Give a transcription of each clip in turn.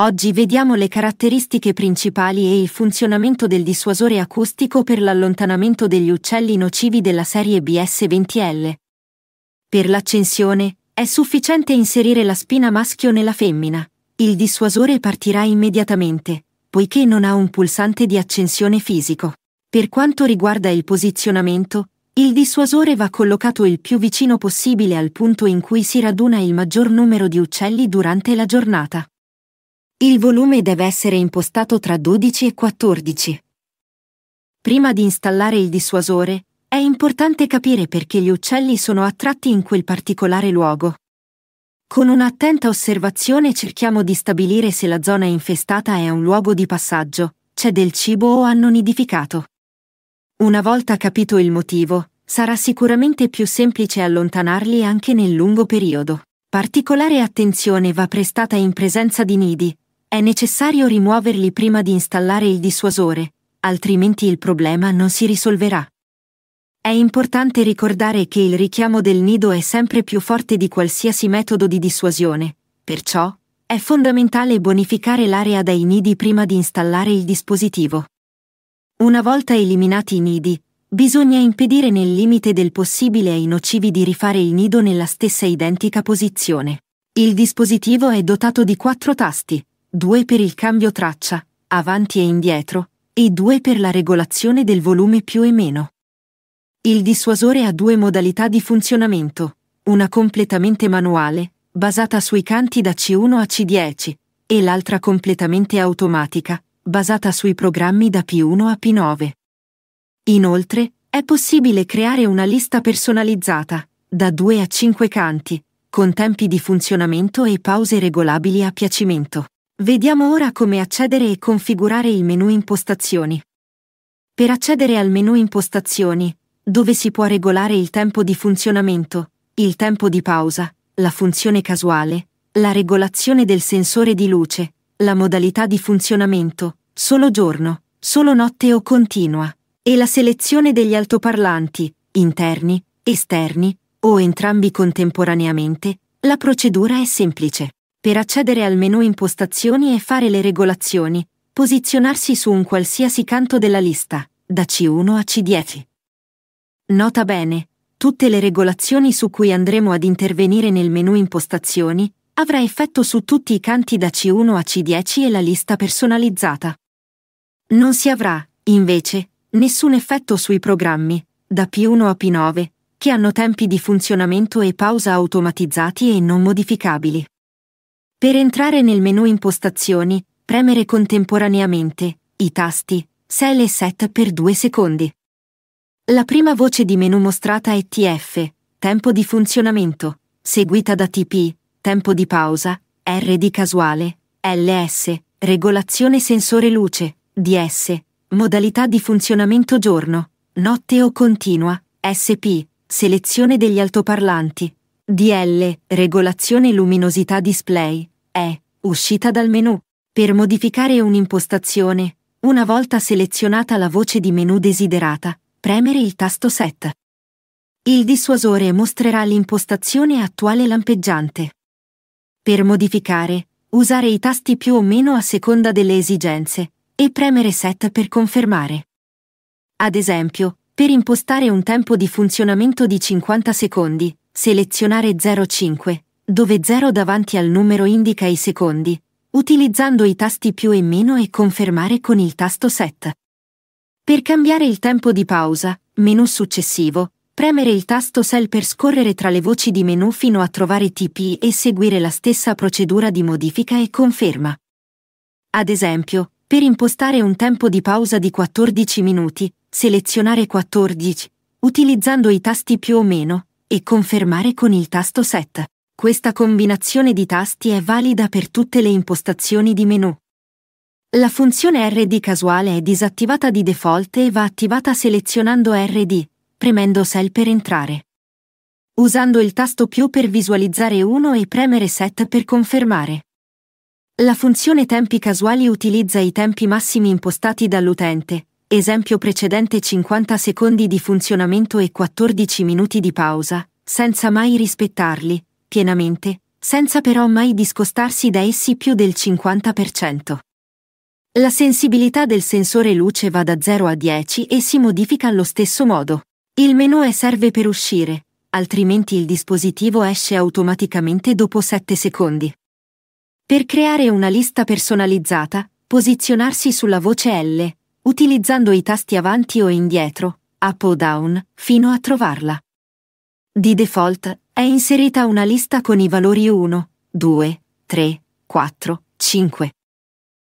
Oggi vediamo le caratteristiche principali e il funzionamento del dissuasore acustico per l'allontanamento degli uccelli nocivi della serie BS20L. Per l'accensione, è sufficiente inserire la spina maschio nella femmina. Il dissuasore partirà immediatamente, poiché non ha un pulsante di accensione fisico. Per quanto riguarda il posizionamento, il dissuasore va collocato il più vicino possibile al punto in cui si raduna il maggior numero di uccelli durante la giornata. Il volume deve essere impostato tra 12 e 14. Prima di installare il dissuasore, è importante capire perché gli uccelli sono attratti in quel particolare luogo. Con un'attenta osservazione cerchiamo di stabilire se la zona infestata è un luogo di passaggio, c'è del cibo o hanno nidificato. Una volta capito il motivo, sarà sicuramente più semplice allontanarli anche nel lungo periodo. Particolare attenzione va prestata in presenza di nidi, è necessario rimuoverli prima di installare il dissuasore, altrimenti il problema non si risolverà. È importante ricordare che il richiamo del nido è sempre più forte di qualsiasi metodo di dissuasione, perciò è fondamentale bonificare l'area dai nidi prima di installare il dispositivo. Una volta eliminati i nidi, bisogna impedire nel limite del possibile ai nocivi di rifare il nido nella stessa identica posizione. Il dispositivo è dotato di quattro tasti, due per il cambio traccia, avanti e indietro, e due per la regolazione del volume più e meno. Il dissuasore ha due modalità di funzionamento, una completamente manuale, basata sui canti da C1 a C10, e l'altra completamente automatica, basata sui programmi da P1 a P9. Inoltre, è possibile creare una lista personalizzata, da 2 a 5 canti, con tempi di funzionamento e pause regolabili a piacimento. Vediamo ora come accedere e configurare il menu Impostazioni. Per accedere al menu Impostazioni, dove si può regolare il tempo di funzionamento, il tempo di pausa, la funzione casuale, la regolazione del sensore di luce, la modalità di funzionamento, solo giorno, solo notte o continua, e la selezione degli altoparlanti, interni, esterni, o entrambi contemporaneamente, la procedura è semplice per accedere al menu impostazioni e fare le regolazioni, posizionarsi su un qualsiasi canto della lista, da C1 a C10. Nota bene, tutte le regolazioni su cui andremo ad intervenire nel menu impostazioni avrà effetto su tutti i canti da C1 a C10 e la lista personalizzata. Non si avrà, invece, nessun effetto sui programmi, da P1 a P9, che hanno tempi di funzionamento e pausa automatizzati e non modificabili. Per entrare nel menu impostazioni, premere contemporaneamente i tasti Sell e Set per 2 secondi. La prima voce di menu mostrata è TF, tempo di funzionamento, seguita da TP, tempo di pausa, R di casuale, LS, regolazione sensore luce, DS, modalità di funzionamento giorno, notte o continua, SP, selezione degli altoparlanti, DL Regolazione luminosità display è uscita dal menu. Per modificare un'impostazione, una volta selezionata la voce di menu desiderata, premere il tasto Set. Il dissuasore mostrerà l'impostazione attuale lampeggiante. Per modificare, usare i tasti più o meno a seconda delle esigenze e premere Set per confermare. Ad esempio, per impostare un tempo di funzionamento di 50 secondi, Selezionare 05, dove 0 davanti al numero indica i secondi, utilizzando i tasti più e meno e confermare con il tasto Set. Per cambiare il tempo di pausa, menu successivo, premere il tasto Cell per scorrere tra le voci di menu fino a trovare TP e seguire la stessa procedura di modifica e conferma. Ad esempio, per impostare un tempo di pausa di 14 minuti, selezionare 14, utilizzando i tasti più o meno, e confermare con il tasto Set. Questa combinazione di tasti è valida per tutte le impostazioni di menu. La funzione RD casuale è disattivata di default e va attivata selezionando RD, premendo Cell per entrare. Usando il tasto più per visualizzare uno e premere Set per confermare. La funzione tempi casuali utilizza i tempi massimi impostati dall'utente, esempio precedente 50 secondi di funzionamento e 14 minuti di pausa, senza mai rispettarli, pienamente, senza però mai discostarsi da essi più del 50%. La sensibilità del sensore luce va da 0 a 10 e si modifica allo stesso modo. Il menu è serve per uscire, altrimenti il dispositivo esce automaticamente dopo 7 secondi. Per creare una lista personalizzata, posizionarsi sulla voce L, utilizzando i tasti avanti o indietro, up o down, fino a trovarla. Di default è inserita una lista con i valori 1, 2, 3, 4, 5.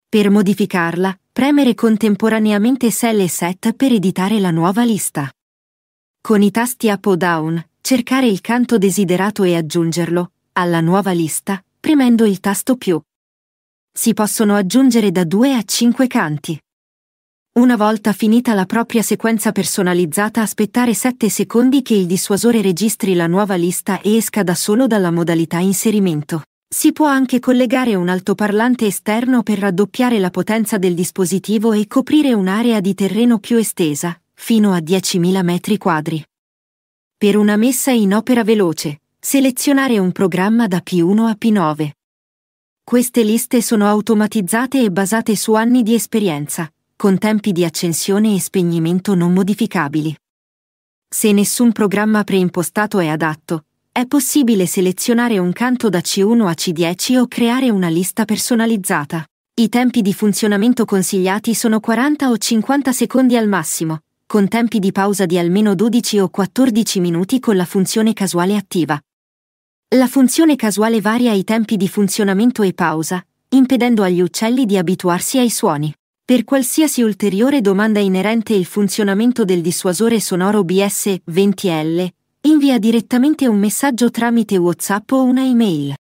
Per modificarla, premere contemporaneamente Cell e Set per editare la nuova lista. Con i tasti up o down, cercare il canto desiderato e aggiungerlo, alla nuova lista, premendo il tasto più. Si possono aggiungere da 2 a 5 canti. Una volta finita la propria sequenza personalizzata aspettare 7 secondi che il dissuasore registri la nuova lista e esca da solo dalla modalità inserimento. Si può anche collegare un altoparlante esterno per raddoppiare la potenza del dispositivo e coprire un'area di terreno più estesa, fino a 10.000 m2. Per una messa in opera veloce, selezionare un programma da P1 a P9. Queste liste sono automatizzate e basate su anni di esperienza, con tempi di accensione e spegnimento non modificabili. Se nessun programma preimpostato è adatto, è possibile selezionare un canto da C1 a C10 o creare una lista personalizzata. I tempi di funzionamento consigliati sono 40 o 50 secondi al massimo, con tempi di pausa di almeno 12 o 14 minuti con la funzione casuale attiva. La funzione casuale varia i tempi di funzionamento e pausa, impedendo agli uccelli di abituarsi ai suoni. Per qualsiasi ulteriore domanda inerente il funzionamento del dissuasore sonoro BS-20L, invia direttamente un messaggio tramite WhatsApp o una email.